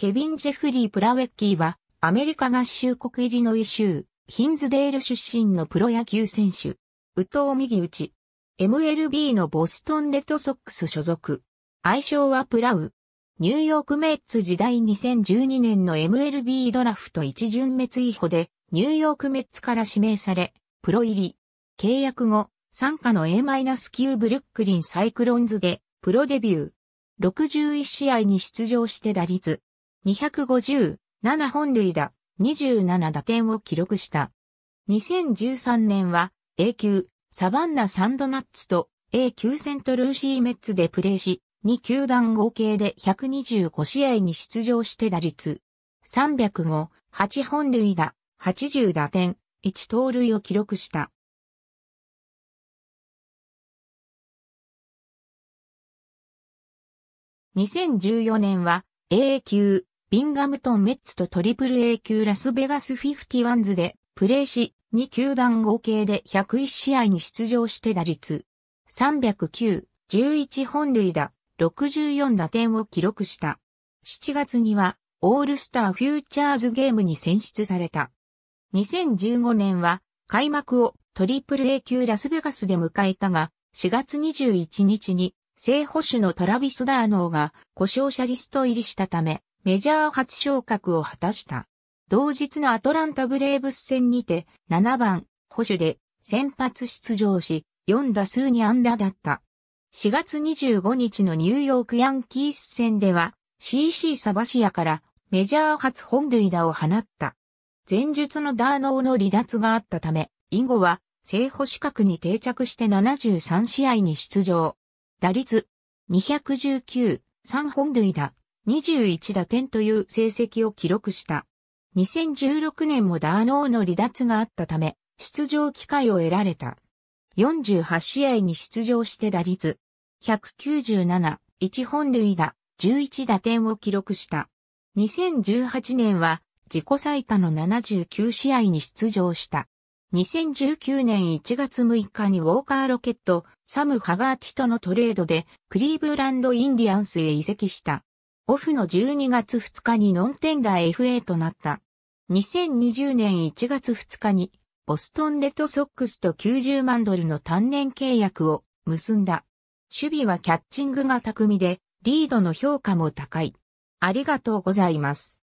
ケビン・ジェフリー・プラウェッキーは、アメリカ合衆国入りの異州、ヒンズデール出身のプロ野球選手。宇藤右打ち。MLB のボストンレッドソックス所属。愛称はプラウ。ニューヨークメッツ時代2012年の MLB ドラフト一巡滅違法で、ニューヨークメッツから指名され、プロ入り。契約後、参加の A-9 ブルックリンサイクロンズで、プロデビュー。61試合に出場して打率、2 5 7本塁打、27打点を記録した。2013年は A 級、サバンナサンドナッツと A 級セントルーシーメッツでプレーし、2球団合計で125試合に出場して打率。305、8本塁打、80打点、1盗塁を記録した。2014年は A 級ビンガムトンメッツとトリプル a 級ラスベガスフィフティワンズでプレーし、2球団合計で101試合に出場して打率309、11本塁打、64打点を記録した。7月にはオールスターフューチャーズゲームに選出された。2015年は開幕をトリプル a 級ラスベガスで迎えたが、4月21日に正捕手のトラビス・ダーノーが故障者リスト入りしたため、メジャー初昇格を果たした。同日のアトランタブレーブス戦にて7番、保守で先発出場し、4打数に安打だった。4月25日のニューヨークヤンキース戦では CC サバシアからメジャー初本塁打を放った。前述のダーノーの離脱があったため、以後は正捕資格に定着して73試合に出場。打率219、3本塁打、21打点という成績を記録した。2016年もダーノーの離脱があったため、出場機会を得られた。48試合に出場して打率、197、1本塁打、11打点を記録した。2018年は自己最多の79試合に出場した。2019年1月6日にウォーカーロケット、サム・ハガーティとのトレードでクリーブランド・インディアンスへ移籍した。オフの12月2日にノンテンダー FA となった。2020年1月2日に、ボストンレッドソックスと90万ドルの単年契約を結んだ。守備はキャッチングが巧みで、リードの評価も高い。ありがとうございます。